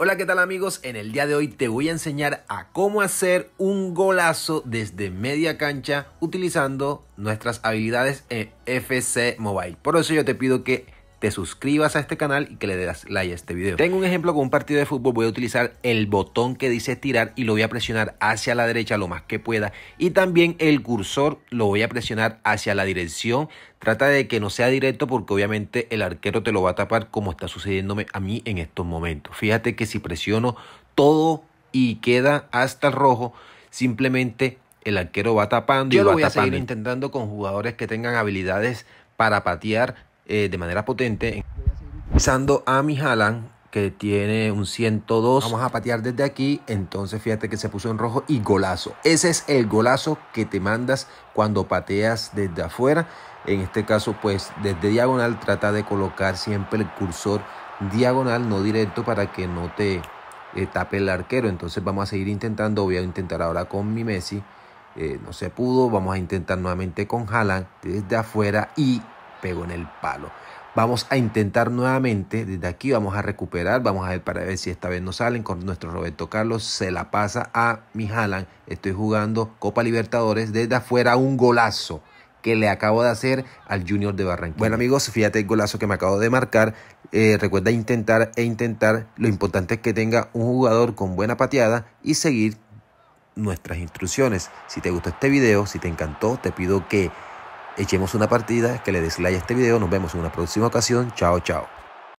Hola, ¿qué tal amigos? En el día de hoy te voy a enseñar a cómo hacer un golazo desde media cancha utilizando nuestras habilidades en FC Mobile. Por eso yo te pido que te suscribas a este canal y que le des like a este video. Tengo un ejemplo con un partido de fútbol, voy a utilizar el botón que dice tirar y lo voy a presionar hacia la derecha lo más que pueda y también el cursor lo voy a presionar hacia la dirección. Trata de que no sea directo porque obviamente el arquero te lo va a tapar como está sucediéndome a mí en estos momentos. Fíjate que si presiono todo y queda hasta el rojo, simplemente el arquero va tapando Yo y lo voy a seguir intentando con jugadores que tengan habilidades para patear eh, de manera potente. Usando a mi Haaland, que tiene un 102. Vamos a patear desde aquí. Entonces fíjate que se puso en rojo y golazo. Ese es el golazo que te mandas cuando pateas desde afuera. En este caso, pues desde diagonal trata de colocar siempre el cursor diagonal, no directo, para que no te eh, tape el arquero. Entonces vamos a seguir intentando. Voy a intentar ahora con mi Messi. Eh, no se pudo. Vamos a intentar nuevamente con Haaland desde afuera y Pego en el palo. Vamos a intentar nuevamente, desde aquí vamos a recuperar, vamos a ver para ver si esta vez nos salen con nuestro Roberto Carlos, se la pasa a Mijalan, estoy jugando Copa Libertadores, desde afuera un golazo que le acabo de hacer al Junior de Barranquilla. Bueno amigos, fíjate el golazo que me acabo de marcar. Eh, recuerda intentar e intentar. Lo importante es que tenga un jugador con buena pateada y seguir nuestras instrucciones. Si te gustó este video, si te encantó, te pido que echemos una partida, que le des like a este video. Nos vemos en una próxima ocasión. Chao, chao.